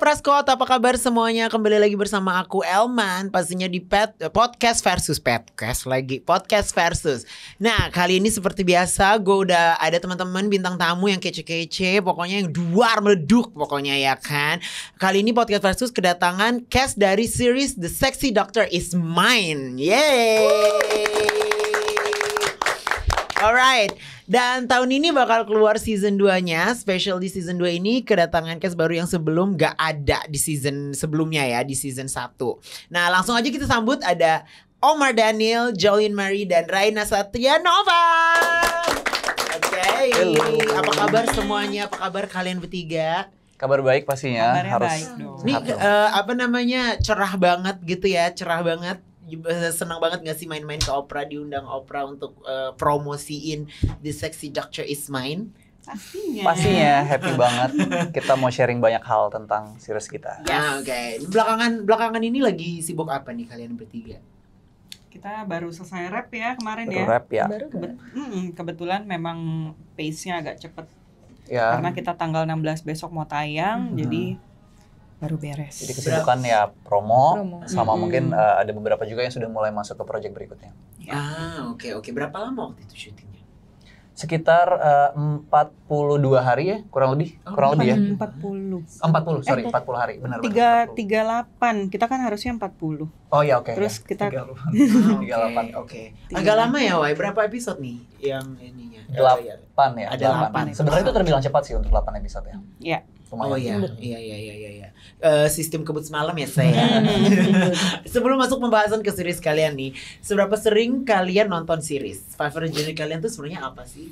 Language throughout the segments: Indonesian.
Praskot, apa kabar semuanya? Kembali lagi bersama aku Elman, pastinya di Pet eh, Podcast versus podcast lagi, Podcast versus. Nah, kali ini seperti biasa gue udah ada teman-teman bintang tamu yang kece-kece, pokoknya yang duar meleduk pokoknya ya kan. Kali ini Podcast versus kedatangan cast dari series The Sexy Doctor is Mine. Yeay. Alright. Dan tahun ini bakal keluar season 2-nya. Special di season 2 ini kedatangan cast baru yang sebelum gak ada di season sebelumnya ya, di season 1. Nah, langsung aja kita sambut ada Omar Daniel, Jolene Marie, dan Raina Satria Nova. Oke, okay. apa kabar semuanya? Apa kabar kalian bertiga? Kabar baik pastinya. Kabarnya harus baik Ini Nih eh, uh, apa namanya cerah banget gitu ya, cerah banget senang banget gak sih main-main ke opera diundang opera untuk uh, promosiin The Sexy Doctor Is Mine? Pastinya. Pastinya happy banget. Kita mau sharing banyak hal tentang series kita. Ya, yes. Ah, oke. Okay. Belakangan belakangan ini lagi sibuk apa nih kalian bertiga? Kita baru selesai rap ya kemarin baru ya. Rap ya. Kan? Kebet hmm, kebetulan memang pace-nya agak cepet. Ya. Karena kita tanggal 16 besok mau tayang, hmm. jadi baru beres. Jadi kesibukan ya promo, promo. sama mm hmm. mungkin uh, ada beberapa juga yang sudah mulai masuk ke project berikutnya. Ya. Ah, oke okay, oke. Okay. Berapa lama waktu itu syutingnya? Sekitar eh, uh, 42 hari ya, kurang lebih. Oh, kurang 40. lebih ya. 40. 40, sorry, eh, 40 hari. Benar 3 benar. 38. Kita kan harusnya 40. Oh ya, oke. Okay, Terus ya. kita 38. 38. Ah, oke. Agak lama ya, Wai. Berapa episode nih yang ininya? 8 ya. Ada 8. 8. Sebenarnya itu terbilang cepat sih untuk 8 episode ya. Iya. Yeah Oh iya. iya, iya iya iya iya. iya. Uh, sistem kebut semalam ya saya. Sebelum masuk pembahasan ke series kalian nih, seberapa sering kalian nonton series? Favorite genre kalian tuh sebenarnya apa sih?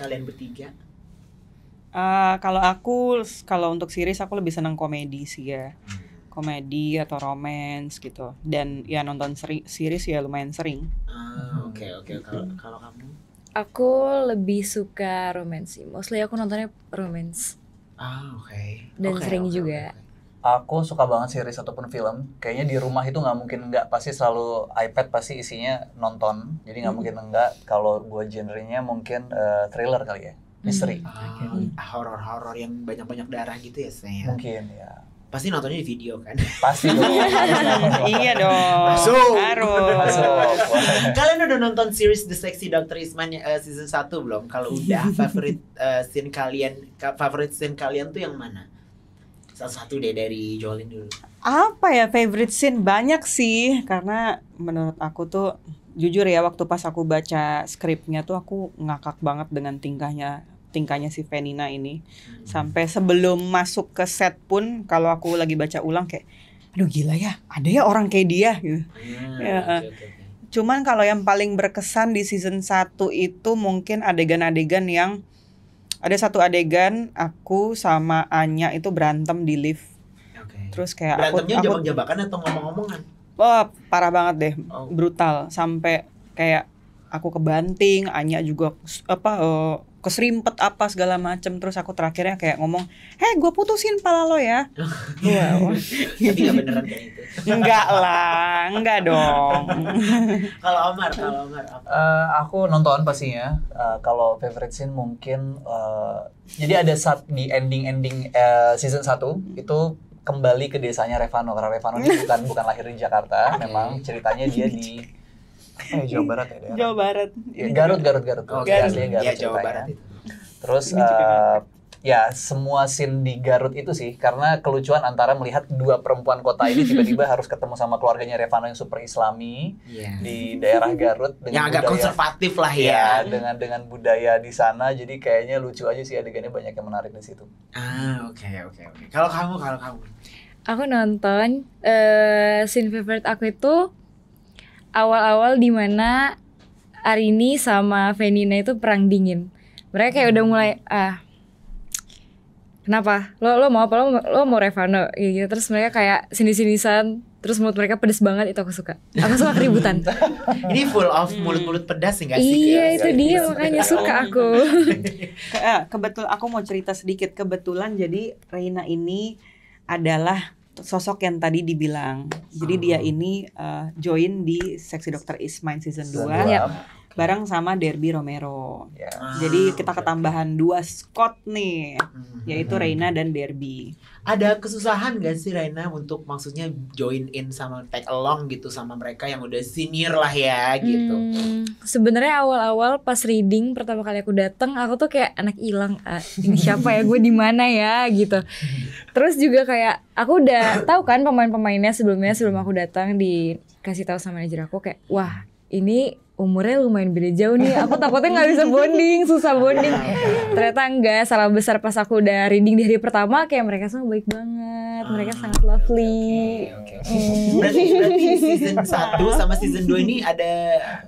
Kalian bertiga? Uh, kalau aku, kalau untuk series aku lebih seneng komedi sih ya. Hmm. Komedi atau romance gitu. Dan ya nonton seri series ya lumayan sering. Ah, oke oke kalau kamu? Aku lebih suka romance sih. Mostly aku nontonnya romance. Ah, oke. Okay. Dan okay, sering okay, juga. Okay. Aku suka banget series ataupun film. Kayaknya di rumah itu nggak mungkin nggak pasti selalu iPad pasti isinya nonton. Jadi nggak hmm. mungkin enggak kalau gua genrenya mungkin uh, thriller kali ya. Misteri. Hmm. Ah, okay. Horor-horor yang banyak-banyak darah gitu ya sebenarnya. Mungkin ya pasti nontonnya di video kan pasti dong iya dong masuk harus kalian udah nonton series The Sexy Doctor Isman uh, eh, season 1 belum kalau udah favorite uh, scene kalian favorite scene kalian tuh yang mana salah satu deh dari Jolin dulu apa ya favorite scene banyak sih karena menurut aku tuh jujur ya waktu pas aku baca skripnya tuh aku ngakak banget dengan tingkahnya tingkahnya si Venina ini hmm. sampai sebelum masuk ke set pun kalau aku lagi baca ulang kayak aduh gila ya ada ya orang kayak dia gitu. Hmm, ya, eh. Cuman kalau yang paling berkesan di season 1 itu mungkin adegan-adegan yang ada satu adegan aku sama Anya itu berantem di lift. Terus kayak Berantemnya aku aku jabak-jabakan atau ngomong-ngomongan? Oh, parah banget deh, oh. brutal sampai kayak aku kebanting, Anya juga apa uh, keserimpet apa segala macem terus aku terakhirnya kayak ngomong heh gue putusin pala lo ya tapi nggak beneran kayak itu enggak lah enggak dong kalau Omar kalau Omar apa? Uh, aku nonton pastinya uh, kalau favorite scene mungkin uh, jadi ada saat di ending ending uh, season 1 hmm. itu kembali ke desanya Revano karena Revano ini bukan bukan lahir di Jakarta memang ceritanya dia di Eh, Jawa Barat ya. Daerah. Jawa Barat. Ya, Garut, Garut, Garut. Oh, iya, Garut. Aslinya Garut. Ya, Jawa Barat itu. Terus uh, ya semua scene di Garut itu sih karena kelucuan antara melihat dua perempuan kota ini tiba-tiba harus ketemu sama keluarganya Revano yang super Islami yeah. di daerah Garut dengan yang agak budaya, konservatif lah ya. ya dengan dengan budaya di sana jadi kayaknya lucu aja sih adegannya banyak yang menarik di situ. Ah oke okay, oke okay, oke. Okay. Kalau kamu kalau kamu aku nonton uh, scene favorite aku itu awal-awal dimana Arini sama Venina itu perang dingin. Mereka kayak udah mulai ah kenapa lo lo mau apa lo lo mau Revano gitu terus mereka kayak sini sinisan terus mulut mereka pedes banget itu aku suka aku suka keributan ini full of mulut mulut pedas enggak sih iya, iya itu iya, dia iya. makanya suka aku eh, kebetul aku mau cerita sedikit kebetulan jadi Reina ini adalah sosok yang tadi dibilang. Jadi hmm. dia ini uh, join di Seksi Dokter Is Mine season 2 yep. bareng sama Derby Romero. Yeah. Jadi kita ah, ketambahan dua Scott nih, hmm. yaitu Reina dan Derby ada kesusahan gak sih Raina untuk maksudnya join in sama tag along gitu sama mereka yang udah senior lah ya gitu. Hmm, Sebenarnya awal-awal pas reading pertama kali aku dateng aku tuh kayak anak hilang ah, ini siapa ya gue di mana ya gitu. Terus juga kayak aku udah tahu kan pemain-pemainnya sebelumnya sebelum aku datang dikasih tahu sama manajer aku kayak wah ini umurnya lumayan beda jauh nih. Aku takutnya nggak bisa bonding, susah bonding. Ternyata enggak, salah besar pas aku udah reading di hari pertama kayak mereka semua baik banget. Mereka ah, sangat lovely. okay, Okay, okay. Hmm. Berarti, berarti season satu sama season 2 ini ada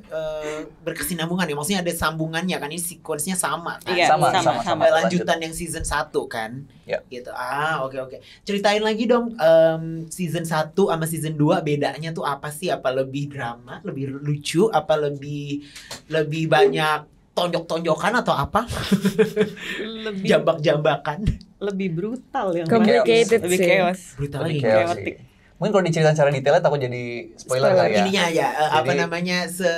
uh, berkesinambungan ya. Maksudnya ada sambungannya kan ini sequence-nya sama kan? Iya, sama, sama, sama, sama. Lanjutan yang season satu kan. yeah. Gitu. Ah, oke okay, oke. Okay. Ceritain lagi dong um, season satu sama season 2 bedanya tuh apa sih? Apa lebih drama, lebih lucu, apa lebih lebih lebih banyak tonjok-tonjokan atau apa? lebih jambak-jambakan. Lebih brutal yang complicated lebih chaos. Brutal lebih chaos. Chaotic. Mungkin kalau diceritain secara detailnya takut jadi spoiler, spoiler. kali ya. Ininya aja eh, jadi, apa namanya se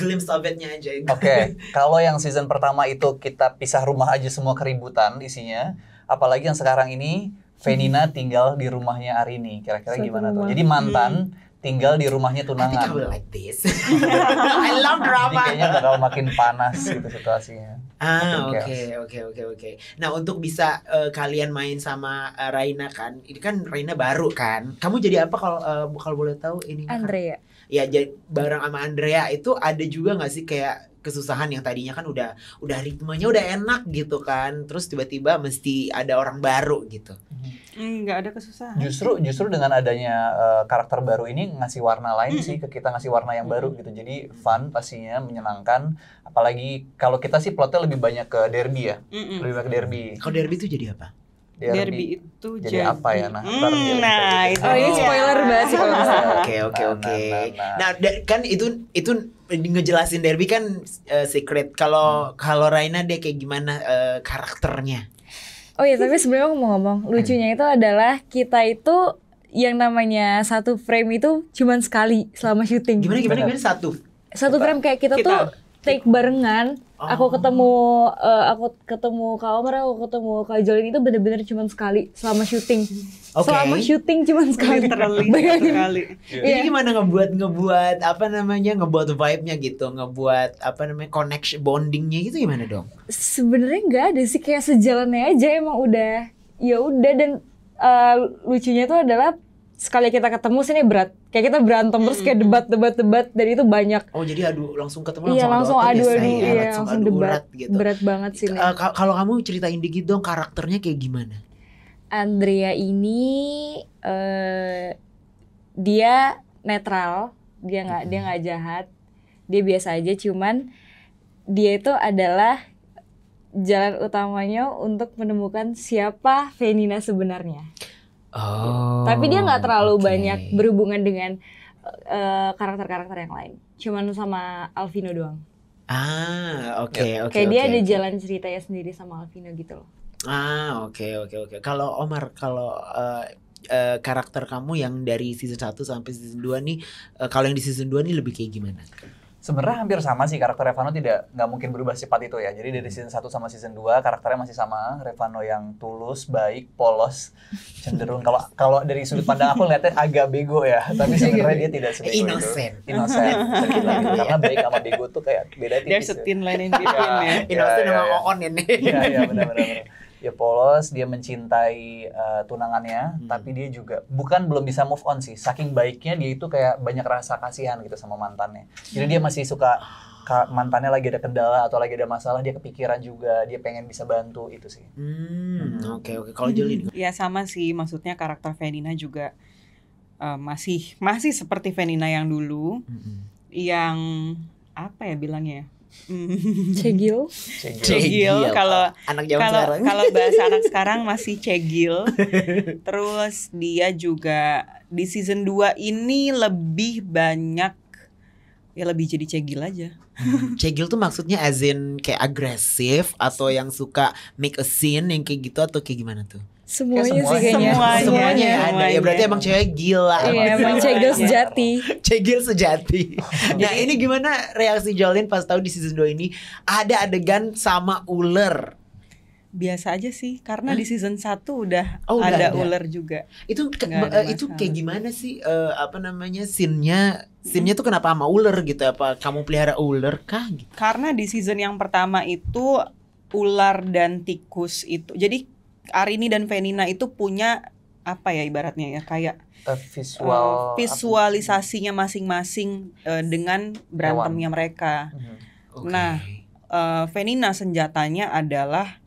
glimpse of it-nya aja. Oke, okay. kalau yang season pertama itu kita pisah rumah aja semua keributan isinya, apalagi yang sekarang ini Venina tinggal di rumahnya Arini. Kira-kira gimana tuh? Jadi mantan tinggal di rumahnya tunangan. I think I will like this. I love drama. Jadi kayaknya bakal makin panas gitu situasinya. Ah oke oke oke oke. Nah untuk bisa uh, kalian main sama uh, Raina kan, ini kan Raina baru kan. Kamu jadi apa kalau uh, kalau boleh tahu ini? Andrea. Kan? Ya jadi bareng sama Andrea itu ada juga nggak sih kayak kesusahan yang tadinya kan udah udah ritmenya udah enak gitu kan terus tiba-tiba mesti ada orang baru gitu hmm nggak ada kesusahan justru justru dengan adanya uh, karakter baru ini ngasih warna lain mm. sih ke kita ngasih warna yang mm. baru gitu jadi fun pastinya menyenangkan apalagi kalau kita sih plotnya lebih banyak ke derby ya mm lebih banyak ke derby kalau derby itu jadi apa Derby, derby itu jadi, jadi apa ya nah mm, nah gitu. itu oh, ini spoiler banget sih kalau oke nah, oke oke nah, nah, nah kan itu itu ngejelasin derby kan uh, secret kalau hmm. kalau Raina dia kayak gimana uh, karakternya Oh iya, tapi sebenarnya aku mau ngomong lucunya itu adalah kita itu yang namanya satu frame itu cuman sekali selama syuting. Gimana gitu. gimana gimana satu? Satu frame kayak kita, kita. tuh take barengan oh. Eh, aku ketemu uh, aku ketemu Kak Omar aku ketemu Kak Jolin itu bener-bener cuma sekali selama syuting okay. selama syuting cuma sekali literally sekali yeah. ini gimana ngebuat ngebuat apa namanya ngebuat vibe-nya gitu ngebuat apa namanya connection bondingnya gitu gimana dong sebenarnya nggak ada sih kayak sejalannya aja emang udah ya udah dan uh, lucunya itu adalah sekali kita ketemu sini berat kayak kita berantem terus kayak debat-debat-debat dan itu banyak oh jadi adu langsung ketemu langsung iya, langsung adu adu, adu, adu iya, langsung, langsung adu debat urat, gitu. berat banget sih uh, kalau kamu ceritain dikit dong karakternya kayak gimana Andrea ini uh, dia netral dia nggak hmm. dia nggak jahat dia biasa aja cuman dia itu adalah jalan utamanya untuk menemukan siapa Venina sebenarnya tapi dia nggak oh, terlalu okay. banyak berhubungan dengan eh, karakter-karakter uh, yang lain. Cuman sama Alvino doang. Ah, oke okay, iya. oke. Okay, Kayak dia okay. ada jalan ceritanya sendiri sama Alvino gitu loh. Ah, oke okay, oke okay, oke. Okay. Kalau Omar, kalau uh, uh, karakter kamu yang dari season 1 sampai season 2 nih, uh, kalau yang di season 2 nih lebih kayak gimana? sebenarnya hampir sama sih karakter Revano tidak nggak mungkin berubah sifat itu ya. Jadi dari season 1 sama season 2 karakternya masih sama, Revano yang tulus, baik, polos, cenderung kalau kalau dari sudut pandang aku lihatnya agak bego ya, tapi sebenarnya dia tidak sebego itu. Innocent. Innocent. Karena baik sama bego tuh kayak beda tipis. There's a ya. thin line in between ya, ya. Innocent ya, sama on ini. Iya, iya benar benar dia polos dia mencintai uh, tunangannya hmm. tapi dia juga bukan belum bisa move on sih saking baiknya dia itu kayak banyak rasa kasihan gitu sama mantannya jadi dia masih suka mantannya lagi ada kendala atau lagi ada masalah dia kepikiran juga dia pengen bisa bantu itu sih. Hmm, hmm. oke oke kalau Jolin? Ya sama sih maksudnya karakter Venina juga uh, masih masih seperti Venina yang dulu hmm. yang apa ya bilangnya ya? Cegil. Cegil. Kalau anak zaman kalau, sekarang. Kalau bahasa anak sekarang masih cegil. Terus dia juga di season 2 ini lebih banyak ya lebih jadi cegil aja. Hmm. cegil tuh maksudnya as in kayak agresif atau yang suka make a scene yang kayak gitu atau kayak gimana tuh? Semuanya, semuanya sih kayaknya. Semuanya, semuanya ada. Semuanya. Ya berarti emang cewek gila. Iya, emang cegil sejati. cegil sejati. nah, ini gimana reaksi Jolin pas tahu di season 2 ini ada adegan sama ular? Biasa aja sih, karena hmm? di season 1 udah oh, ada, ada ular juga. Itu eh, ada itu kayak gimana sih uh, apa namanya scene-nya? scene tuh kenapa sama ular gitu? Apa kamu pelihara ular kah gitu? Karena di season yang pertama itu ular dan tikus itu. Jadi Arini dan Venina itu punya apa ya ibaratnya ya kayak uh, visual uh, visualisasinya masing-masing uh, dengan berantemnya Hewan. mereka. hmm Okay. Nah, uh, Venina senjatanya adalah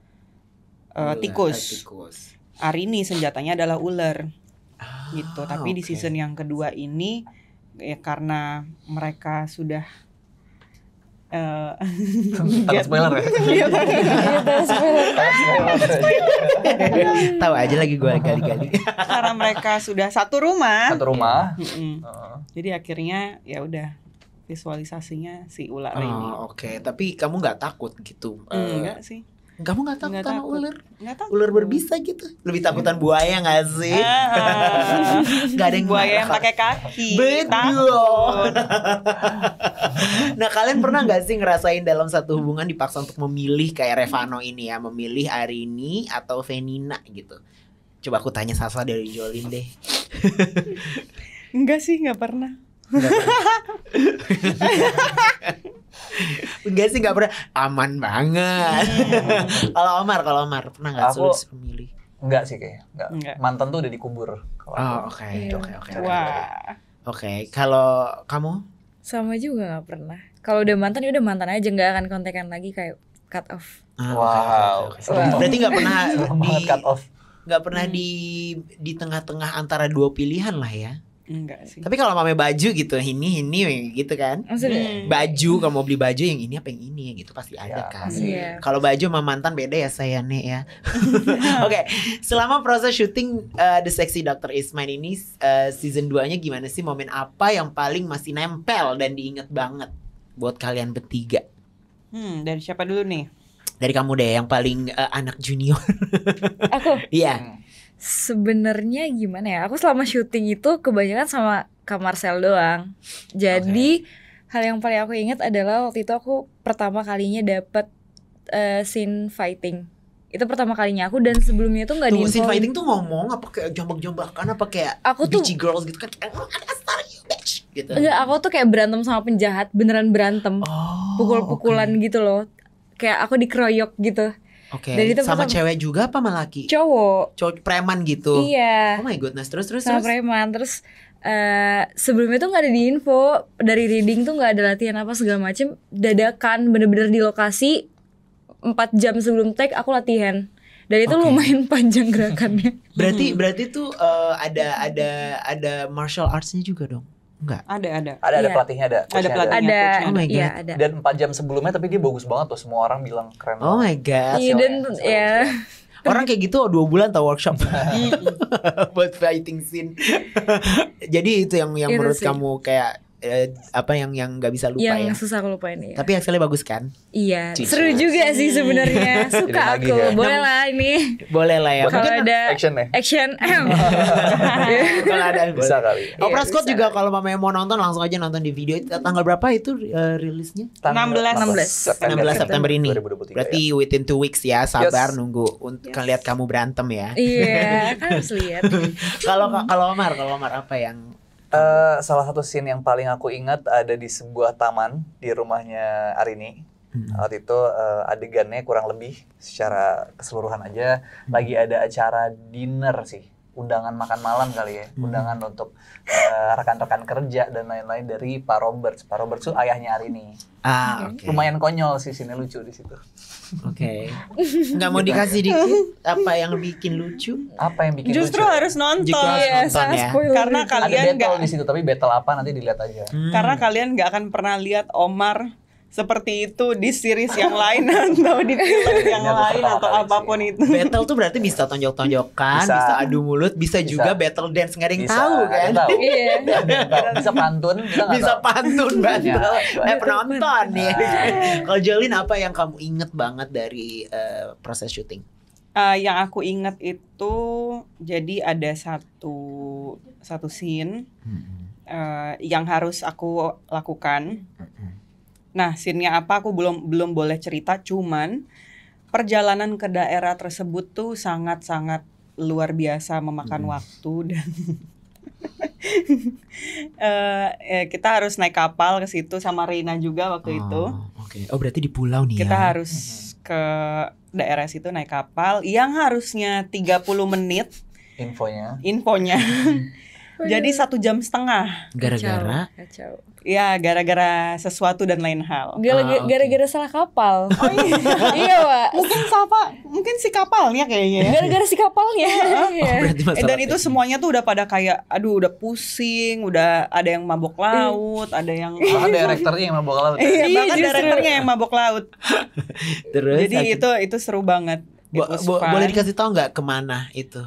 uh, ular, tikus. tikus. Arini senjatanya adalah ular. Ah, gitu. Tapi okay. Ah, di season yang kedua ini ya karena mereka sudah Eh, takut spoiler ya? Tahu aja lagi gue gali-gali. Karena mereka sudah satu rumah. Satu rumah. Jadi akhirnya ya udah visualisasinya si ular oh, ini. Oke, tapi kamu nggak takut gitu? Eh, enggak sih. Kamu nggak takut sama ular? takut. Ular berbisa gitu. Lebih iya. takutan buaya nggak sih? Ah, gak ada yang buaya yang pakai kaki. Betul. nah kalian pernah gak sih ngerasain dalam satu hubungan dipaksa untuk memilih kayak Revano ini ya, memilih Arini atau Venina gitu? Coba aku tanya Sasa dari Jolin deh. Enggak sih, nggak pernah Enggak sih nggak pernah aman banget. Hmm. kalau Omar, kalau Omar pernah nggak sulit memilih? Enggak sih kayaknya. Enggak. Mantan tuh udah dikubur. Oh, iya. oke. Oke, oke. Wah. Oke, kalau kamu? Sama juga nggak pernah. Kalau udah mantan ya udah mantan aja nggak akan kontekan lagi kayak cut off. Ah, wow. Berarti nggak pernah di cut off. Nggak pernah di di tengah-tengah antara dua pilihan lah ya Enggak Tapi kalau mame baju gitu, ini ini gitu kan. Maksudnya? Hmm. Baju kalau mau beli baju yang ini apa yang ini gitu pasti ada iya, kan. Ya. Kalau baju sama mantan beda ya saya nih ya. Oke, okay. selama proses syuting uh, The Sexy Doctor Is Mine ini uh, season 2-nya gimana sih momen apa yang paling masih nempel dan diinget banget buat kalian bertiga? Hmm, dari siapa dulu nih? Dari kamu deh yang paling uh, anak junior. Aku. Iya. yeah. Hmm sebenarnya gimana ya aku selama syuting itu kebanyakan sama Kak Marcel doang jadi okay. hal yang paling aku ingat adalah waktu itu aku pertama kalinya dapat uh, eh, scene fighting itu pertama kalinya aku dan sebelumnya tuh nggak di scene fighting tuh ngomong apa kayak jombak-jombakan apa kayak aku tuh girls gitu kan oh, gitu. Enggak, aku tuh kayak berantem sama penjahat, beneran berantem. Oh, Pukul-pukulan okay. gitu loh. Kayak aku dikeroyok gitu. Oke. Okay. Sama, sama cewek juga apa malaki? Cowok. Cowok preman gitu. Iya. Oh my goodness. Terus terus sama terus. preman. Terus uh, sebelumnya tuh nggak ada di info dari reading tuh nggak ada latihan apa segala macem dadakan bener-bener di lokasi empat jam sebelum take aku latihan dan itu okay. lumayan panjang gerakannya berarti berarti tuh uh, ada ada ada martial artsnya juga dong Enggak. Ada ada. Ada ada ya. pelatihnya ada. Ada pelatihnya ada. ada. Oh my iya, god. Ya, ada. Dan 4 jam sebelumnya tapi dia bagus banget tuh semua orang bilang keren. Oh my god. Iya dan ya. Orang kayak gitu dua bulan tau workshop buat fighting scene. Jadi itu yang yang itu menurut sih. kamu kayak eh, apa yang yang nggak bisa lupa yang ya. susah aku lupain ya. Tapi hasilnya bagus kan? Iya. Cicu. Seru juga sih iya. sebenarnya. Suka aku. Ya. Boleh lah ini. Boleh lah ya. kalau kan ada action ya. Action. kalau ada bisa kali. Opera oh, Scott iya, juga kalau mamanya mau nonton langsung aja nonton di video. Tanggal berapa itu uh, rilisnya? 16 16 enam 16 September ini. Berarti ya. within two weeks ya. Sabar nunggu untuk yes. kamu berantem ya. Iya, kan harus lihat. Kalau kalau Omar, kalau Omar apa yang Uh, salah satu scene yang paling aku ingat ada di sebuah taman di rumahnya Arini. Hmm. Waktu itu uh, adegannya kurang lebih secara keseluruhan aja hmm. lagi ada acara dinner sih undangan makan malam kali ya, hmm. undangan untuk eh, rekan-rekan kerja dan lain-lain dari Pak Robert. Pak Robert tuh ayahnya Arini. Ah, okay. Lumayan konyol sih sini lucu di situ. Oke. Okay. Nggak mau gitu dikasih dikit apa yang bikin lucu? Apa yang bikin Justru lucu? Justru harus nonton. Justru harus iya, nonton ya. Karena kalian nggak di situ tapi battle apa nanti dilihat aja. Hmm. Karena kalian nggak akan pernah lihat Omar seperti itu di series yang lain atau di film iya, yang lain atau apapun itu. Battle tuh berarti bisa tonjok-tonjokan, bisa, bisa adu mulut, bisa, bisa juga battle dance nggak ada yang bisa, tahu kan? Tahu. Iya. bisa pantun, kita bisa tahu. pantun iya. battle. eh penonton nih. Iya. Kalau Jolin apa yang kamu inget banget dari uh, proses syuting? Uh, yang aku inget itu jadi ada satu satu scene hmm. uh, yang harus aku lakukan. Hmm Nah, scene-nya apa aku belum belum boleh cerita, cuman perjalanan ke daerah tersebut tuh sangat-sangat luar biasa memakan hmm. waktu dan uh, ya, kita harus naik kapal ke situ sama Reina juga waktu oh, itu. Oke. Okay. Oh, berarti di pulau nih Kita ya. harus ke daerah situ naik kapal yang harusnya 30 menit infonya. Infonya. jadi ya? satu jam setengah gara-gara kacau, Ya, gara-gara sesuatu dan lain hal. Ah, gara-gara ah, okay. salah kapal. Oh iya, iya Pak. Mungkin siapa? Mungkin si kapalnya kayaknya. Ya. Gara-gara si kapalnya. iya. oh, dan itu semuanya tuh udah pada kayak, aduh udah pusing, udah ada yang mabok iya. laut, ada yang oh, ada rektornya yang mabok laut. Ya? Iya, iya, bahkan rektornya yang mabok laut. Terus. Jadi itu itu seru banget. Bo bo boleh dikasih tahu nggak kemana itu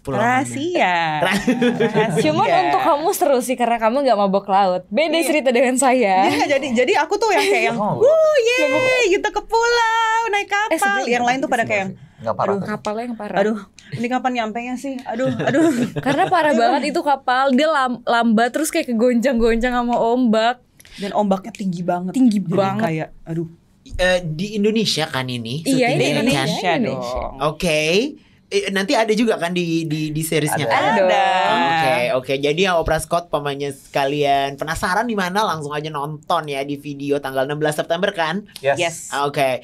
pulau rahasia. rahasia. Cuman iya. untuk kamu seru sih karena kamu nggak mabok laut. Beda iya. cerita dengan saya. Iya, jadi jadi aku tuh yang kayak yang, oh. "Wuh, ye, kita ke pulau, naik eh, kapal." Eh, yang lain tuh pada kayak yang parah aduh, tuh. kapalnya yang parah. Aduh, ini kapan nyampe nya sih? Aduh, aduh. Karena parah banget itu kapal, dia lam, lambat terus kayak kegonjang goncang sama ombak. Dan ombaknya tinggi banget. Tinggi Jadi banget. Kayak, aduh. Uh, di Indonesia kan ini? Iya, di Indonesia, Indonesia, Indonesia dong. Oke. Okay eh, nanti ada juga kan di di di seriesnya ada. Kan? Oke, oke. Okay, okay. Jadi yang Oprah Scott pemainnya sekalian penasaran di mana langsung aja nonton ya di video tanggal 16 September kan? Yes. yes. Oke. Okay.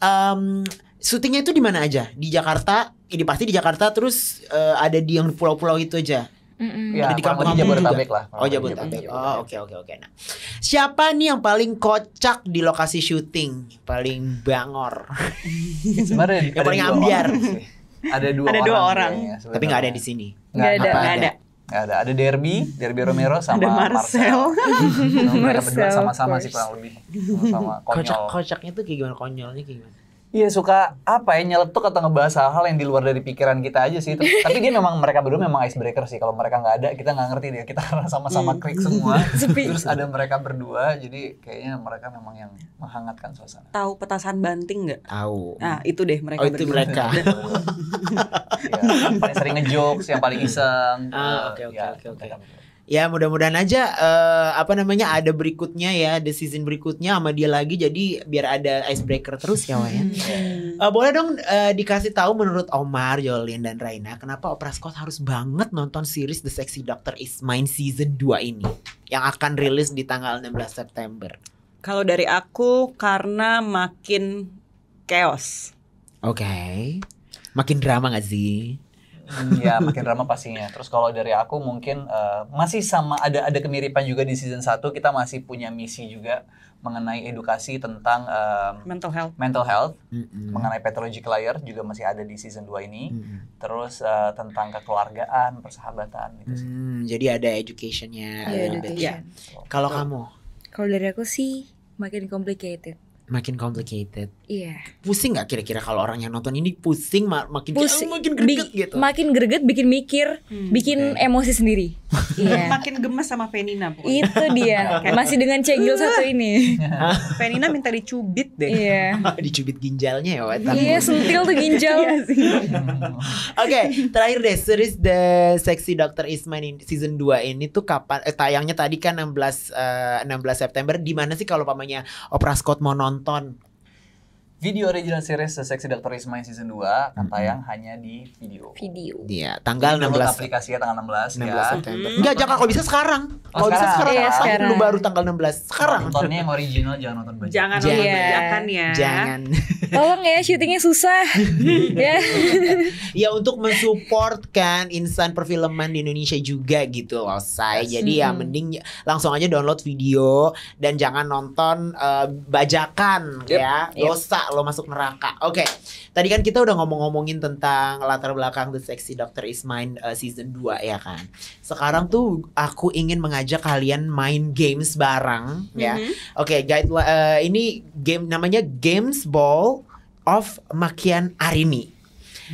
Um, syutingnya itu di mana aja? Di Jakarta? Ini pasti di Jakarta terus uh, ada di yang pulau-pulau itu aja. Mm-hmm. Ya, di kampung Jabodetabek lah. Oh Jabodetabek. Oh oke okay, oke okay, oke. Okay. Nah, siapa nih yang paling kocak di lokasi syuting? Paling bangor. Sebenarnya yang paling ambiar ada dua ada orang, dua orang. Iya, iya, tapi nggak ada di sini nggak ada nggak ada. ada ada ada Derby Derby Romero sama ada Marcel, Marcel. sama-sama sih kurang lebih sama-sama kocak kocaknya tuh kayak gimana konyolnya kayak gimana Iya suka apa ya nyeletuk atau ngebahas hal-hal yang di luar dari pikiran kita aja sih. Tapi dia memang mereka berdua memang icebreaker sih. Kalau mereka nggak ada kita nggak ngerti dia. Kita karena sama-sama iya. klik semua. Terus ada mereka berdua. Jadi kayaknya mereka memang yang menghangatkan suasana. Tahu petasan banting nggak? Tahu. Nah itu deh mereka. Oh, itu berdua. mereka. ya, paling sering ngejokes, yang paling iseng. Ah oke oke iya, oke oke ya mudah-mudahan aja uh, apa namanya ada berikutnya ya the season berikutnya sama dia lagi jadi biar ada icebreaker terus ya Wak ya. uh, boleh dong uh, dikasih tahu menurut Omar, Jolin dan Raina kenapa Oprah Scott harus banget nonton series The Sexy Doctor Is Mine season 2 ini yang akan rilis di tanggal 16 September. Kalau dari aku karena makin chaos. Oke. Okay. Makin drama gak sih? Hmm, ya makin drama pastinya. Terus kalau dari aku mungkin uh, masih sama ada ada kemiripan juga di season 1 kita masih punya misi juga mengenai edukasi tentang uh, mental health. Mental health mm -hmm. mengenai pathological layer juga masih ada di season 2 ini. Mm -hmm. Terus uh, tentang kekeluargaan, persahabatan gitu sih. mm, jadi ada educationnya. Yeah, education. Ya. Kalau kamu? Kalau dari aku sih makin complicated makin complicated. Iya. Yeah. Pusing nggak kira-kira kalau orang yang nonton ini pusing mak makin pusing, makin greget gitu. Makin greget bikin mikir, hmm, bikin okay. emosi sendiri. yeah. Makin gemes sama Penina. Pokoknya. Itu dia. Masih dengan cegil satu ini. Penina minta dicubit deh. Iya. Yeah. dicubit ginjalnya ya, Wak. Iya, yeah, tuh ginjal. Iya oke, okay, terakhir deh series The Sexy Doctor Is in season 2 ini tuh kapan eh, tayangnya tadi kan 16 uh, 16 September di mana sih kalau pamannya Oprah Scott mau nonton มตอน video original series The Sexy Is Ismail season 2 akan mm -hmm. tayang hanya di video. Video. Iya, tanggal 16. aplikasi ya tanggal 16, 16 ya. September. Enggak, jangan kalau bisa sekarang. Oh, kalau bisa sekarang, iya, sekarang. Lu baru tanggal 16. Sekarang. Nontonnya yang original jangan nonton banyak. Jangan jangan ya. Jangan. ya. Jangan. Tolong ya syutingnya susah. ya. ya untuk mensupport kan insan perfilman di Indonesia juga gitu loh saya. Jadi hmm. ya mending langsung aja download video dan jangan nonton uh, bajakan yep. ya. Dosa lo masuk neraka oke okay. tadi kan kita udah ngomong-ngomongin tentang latar belakang The Sexy Doctor Is Mine uh, season 2 ya kan sekarang tuh aku ingin mengajak kalian main games bareng ya mm -hmm. oke okay, uh, eh, ini game namanya Games Ball of Makian Arini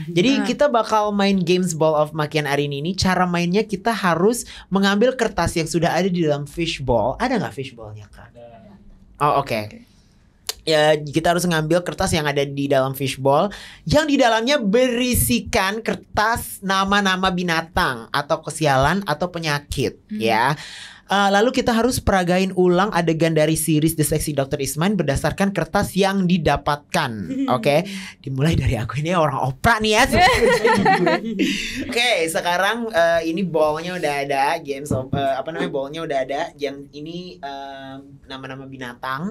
jadi nah. kita bakal main games ball of makian arini ini. Cara mainnya kita harus mengambil kertas yang sudah ada di dalam fish ball. Ada nggak fishballnya kak? Ada. Oh oke. Okay ya kita harus ngambil kertas yang ada di dalam fishbowl yang di dalamnya berisikan kertas nama-nama binatang atau kesialan atau penyakit hmm. ya. Uh, lalu kita harus peragain ulang adegan dari series The Sexy Doctor Isman berdasarkan kertas yang didapatkan. Hmm. Oke, okay? dimulai dari aku ini orang opera nih ya. Oke, okay, sekarang uh, ini bolnya udah ada, games of, uh, eh, apa namanya bolnya udah ada. Yang ini nama-nama uh, nama -nama binatang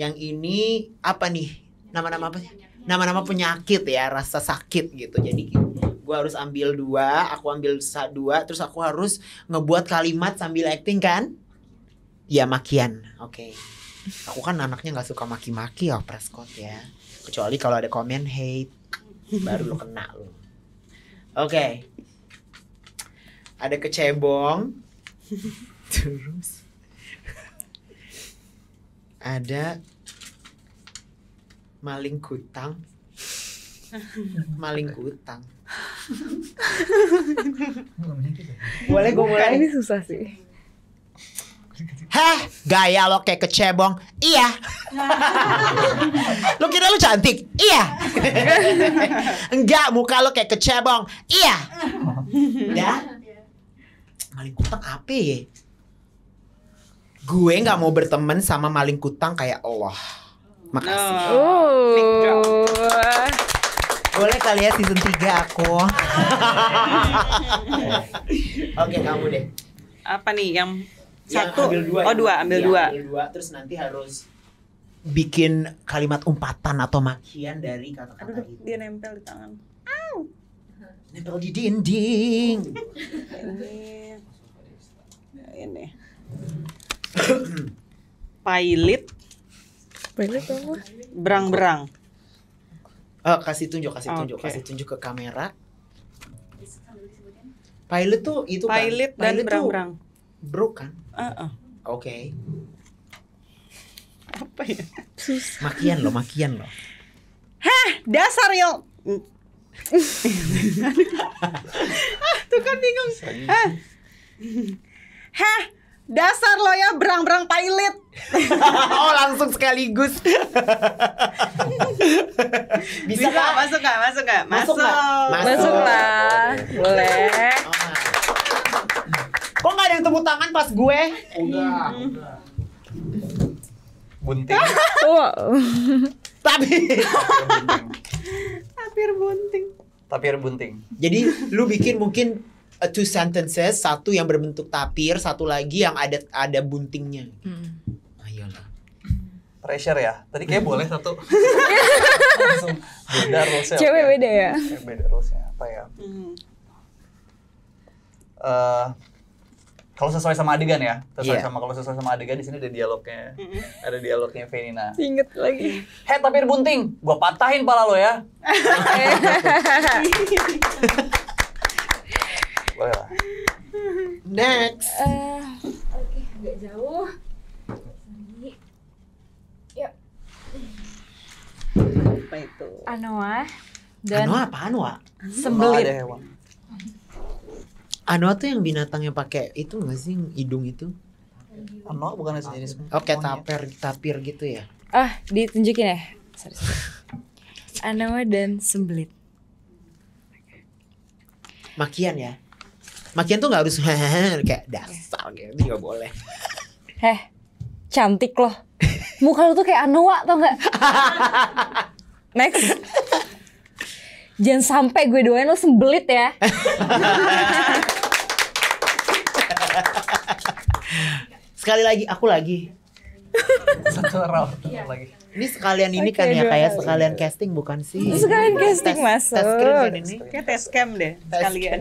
yang ini apa nih nama-nama apa nama-nama penyakit ya rasa sakit gitu jadi gue harus ambil dua aku ambil satu dua terus aku harus ngebuat kalimat sambil acting kan ya makian oke okay. aku kan anaknya nggak suka maki-maki ya Prescott ya kecuali kalau ada komen hate baru lo kena lo oke okay. ada kecebong terus ada maling kutang maling kutang boleh gue mulai ini susah sih Hah, gaya lo kayak kecebong. Iya. lo kira lo cantik? Iya. Enggak, muka lo kayak kecebong. Iya. ya. Maling kutang apa ya? gue nggak mau berteman sama maling kutang kayak Allah. Makasih. Oh. Boleh kali ya season 3 aku. Oke, kamu deh. Apa nih yang, satu? Ambil dua, oh, ya? dua, ambil iya, dua. Ambil dua, terus nanti harus bikin kalimat umpatan atau makian dari kata-kata itu. Dia nempel di tangan. Au. Nempel di dinding. ini. Ini. Pilot. Pilot apa? Berang-berang. Oh, kasih tunjuk, kasih tunjuk, okay. kasih tunjuk ke kamera. Pilot tuh itu kan. Pilot dan berang-berang. Bro kan? Uh -uh. Oke. Okay. Apa ya? Susah. Makian loh, makian loh. Hah, dasar yo. ah, tuh kan bingung. Hah. Hah, Dasar lo ya berang-berang pilot oh langsung sekaligus. Bisa, Bisa masuk gak? Masuk gak? Masuk. Masuk, masuk. masuk lah. Boleh. Kok gak ada yang tepuk tangan pas gue? Udah, hmm. udah. Bunting. Tapi. Tapir bunting. Tapir bunting. Jadi lu bikin mungkin uh, two sentences, satu yang berbentuk tapir, satu lagi yang ada ada buntingnya. Hmm. Ayolah. Ah, iya Pressure ya. Tadi kayak boleh satu. Langsung beda rules Cewek beda ya. Cewek beda rulesnya apa ya? Hmm. Uh, kalau sesuai sama adegan ya, sesuai yeah. sama kalau sesuai sama adegan di sini ada dialognya, mm. ada dialognya Venina. Ingat lagi. Hei tapir bunting, gua patahin pala lo ya. boleh lah next uh, oke okay, agak jauh apa itu anoa dan anoa apa anoa sembelit oh, anoa tuh yang binatang yang pakai itu nggak sih hidung itu anoa bukan sejenis oke okay, tapir tapir gitu ya ah ditunjukin ya sorry, sorry. anoa dan sembelit makian ya makian tuh nggak harus hehehe kayak dasar gitu nggak boleh heh cantik loh muka lu tuh kayak Anoa tau nggak next jangan sampai gue doain lo sembelit ya sekali lagi aku lagi satu round lagi ini sekalian ini okay, kan ya kayak sekalian casting bukan sih sekalian casting tes, masuk tes ini kayak tes cam deh sekalian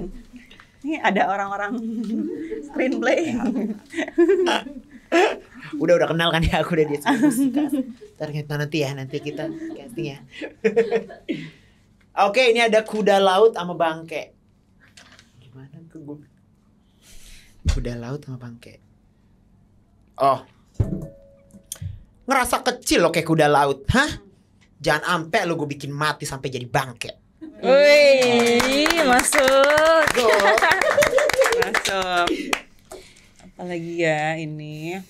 ini ada orang-orang screenplay. Ya. udah udah kenal kan ya aku udah dia kan. ternyata nanti ya nanti kita casting ya. Oke ini ada kuda laut sama bangke. Gimana ke gue? Kuda laut sama bangke. Oh ngerasa kecil lo kayak kuda laut, hah? Jangan ampe lo gue bikin mati sampai jadi bangke. Wih, masuk. masuk. Apalagi ya ini.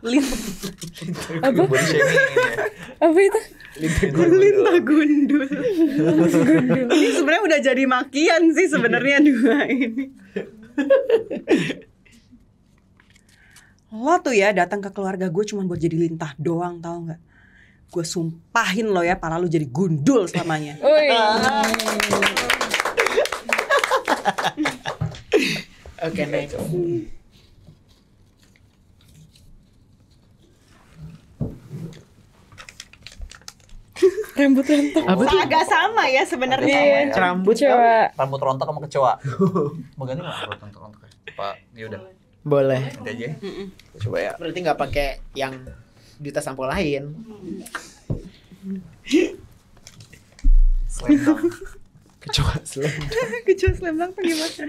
Lin apa? apa itu? Lintah gundul. gundul. Ini sebenarnya udah jadi makian sih sebenarnya dua ini. Lo tuh ya datang ke keluarga gue cuma buat jadi lintah doang tau nggak? gue sumpahin lo ya para lo jadi gundul selamanya oke naik rambut rontok Oh. agak sama ya sebenarnya ya. rambut kecoa rambut rontok sama kecoa mau ganti nggak rambut rontok rontok pak ya udah boleh nanti aja mm -mm. coba ya berarti nggak pakai yang di tas sampel lain slam kecoa slam kecoa slam tuh gimana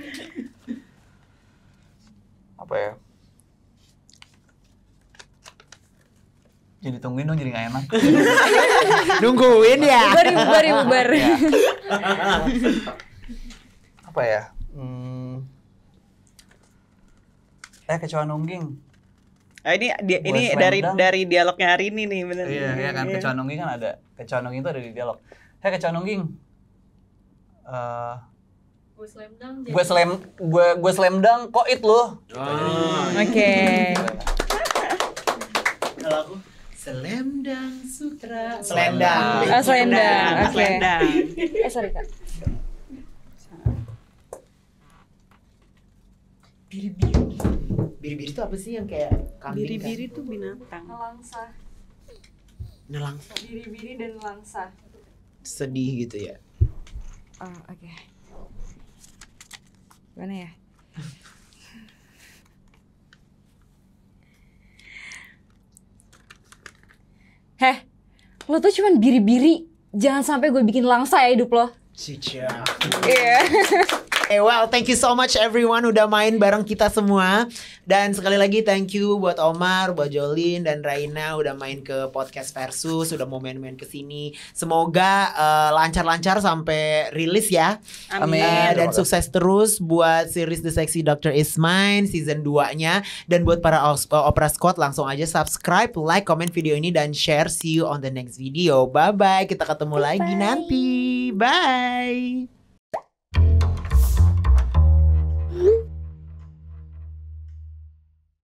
apa ya jadi tungguin dong jadi gak enak nungguin ya bubar bubar bubar apa ya hmm. eh kecoa nungging Ah, ini di, ini dari dang. dari dialognya hari ini nih benar. Iya, iya kan iya. kecononging kan ada. Kecononging itu ada di dialog. Hei kecononging. Uh, eh, gue slam dunk. Gue slam gue gue slam dunk kok it Gitu. Oh. Oke. Okay. Iya. Kalau aku Selendang Sutra. Selendang. Oh, selendang. Oke. Okay. Eh sorry kak. Biru biru. Gitu. Biri-biri itu apa sih yang kayak kambing? Kan? Biri-biri itu binatang. Nelangsa. Nelangsa. Biri-biri dan nelangsa. Sedih gitu ya. Oh, oke. Okay. Gimana ya? Heh, lo tuh cuman biri-biri. Jangan sampai gue bikin langsa ya hidup lo. Cicak. Iya. Yeah. Okay, eh, well, thank you so much everyone udah main bareng kita semua. Dan sekali lagi thank you buat Omar, buat Jolin dan Raina udah main ke podcast Versus, udah mau main-main ke sini. Semoga uh, lancar-lancar sampai rilis ya. Amin. Uh, dan sukses terus buat series The Sexy Doctor Is Mine season 2-nya dan buat para Opera Squad langsung aja subscribe, like, comment video ini dan share. See you on the next video. Bye bye. Kita ketemu Bye-bye. lagi nanti. Bye.